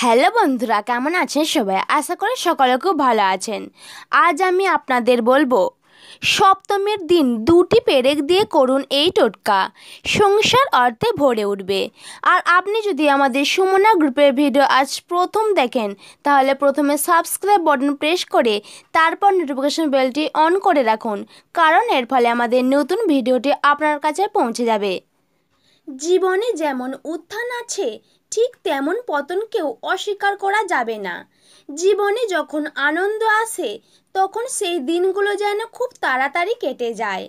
hello বন্ধুরা কেমন আছেন সবাই আশা করি সকলে খুব ভালো আছেন আজ আমি আপনাদের বলবো সপ্তমীর দিন দুটি পেরেক দিয়ে করুন এই টোটকা সংসার অর্থে ভরে উঠবে আর আপনি যদি আমাদের সুমনা গ্রুপের ভিডিও আজ প্রথম দেখেন তাহলে প্রথমে সাবস্ক্রাইব বটন প্রেস করে তারপর নোটিফিকেশন বেলটি অন করে রাখুন কারণ এর ফলে আমাদের নতুন ভিডিওটি আপনার কাছে পৌঁছে যাবে জীবনে যেমন উত্থান আছে ঠিক তেমন পতনকেও অস্বীকার করা যাবে না জীবনে যখন আনন্দ আসে তখন সেই দিনগুলো যেন খুব তাড়াতাড়ি কেটে যায়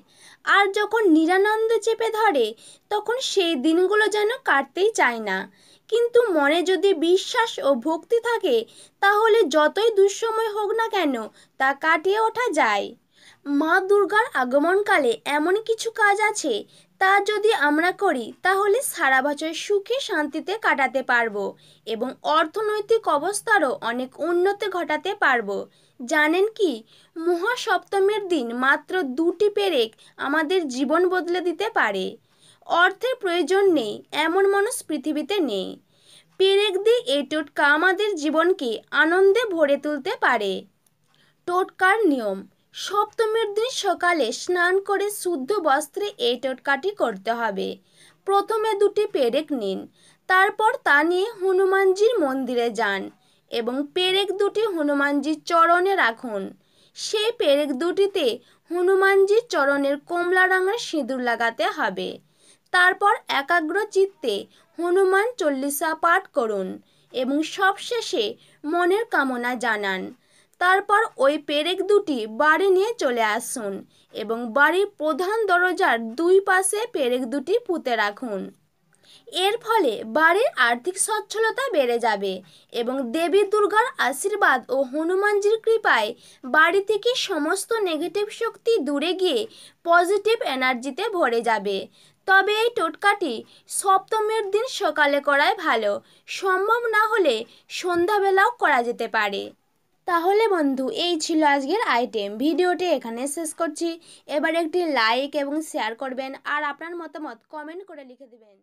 আর যখন নিরানন্দ চেপে ধরে তখন সেই দিনগুলো যেন কাটতেই চায় না কিন্তু মনে যদি বিশ্বাস ও ভক্তি থাকে তাহলে যতই দুঃসময় হোক না কেন তা কাটিয়ে ওঠা যায় মা দুর্গার আগমনকালে এমন কিছু কাজ আছে তা যদি আমরা করি তাহলে সারা বছর সুখে শান্তিতে কাটাতে পারবো এবং অর্থনৈতিক অবস্থারও অনেক উন্নতি ঘটাতে পারবো জানেন কি মহাসপ্তমীর দিন মাত্র দুটি পেরেক আমাদের জীবন বদলে দিতে পারে অর্থের প্রয়োজন নেই এমন মানুষ পৃথিবীতে নেই পেরেক দিয়ে এই টোটকা আমাদের জীবনকে আনন্দে ভরে তুলতে পারে টোটকার নিয়ম সপ্তমীর দিন সকালে স্নান করে শুদ্ধ বস্ত্রে এই টোটকাটি করতে হবে প্রথমে দুটি পেরেক নিন তারপর তা নিয়ে হনুমানজির মন্দিরে যান এবং পেরেক দুটি হনুমানজির চরণে রাখুন সেই পেরেক দুটিতে হনুমানজির চরণের কমলা রঙের সিঁদুর লাগাতে হবে তারপর একাগ্র চিত্তে হনুমান চল্লিশা পাঠ করুন এবং সবশেষে মনের কামনা জানান তারপর ওই পেরেক দুটি বাড়ি নিয়ে চলে আসুন এবং বাড়ির প্রধান দরজার দুই পাশে পেরেক দুটি পুঁতে রাখুন এর ফলে বাড়ির আর্থিক সচ্ছলতা বেড়ে যাবে এবং দেবী দুর্গার আশীর্বাদ ও হনুমানজির কৃপায় বাড়ি থেকে সমস্ত নেগেটিভ শক্তি দূরে গিয়ে পজিটিভ এনার্জিতে ভরে যাবে তবে এই টোটকাটি সপ্তমীর দিন সকালে করাই ভালো সম্ভব না হলে সন্ধ্যাবেলাও করা যেতে পারে তাহলে বন্ধু এই ছিল আজকের আইটেম ভিডিওটি এখানে শেষ করছি এবার একটি লাইক এবং শেয়ার করবেন আর আপনার মতামত কমেন্ট করে লিখে দিবেন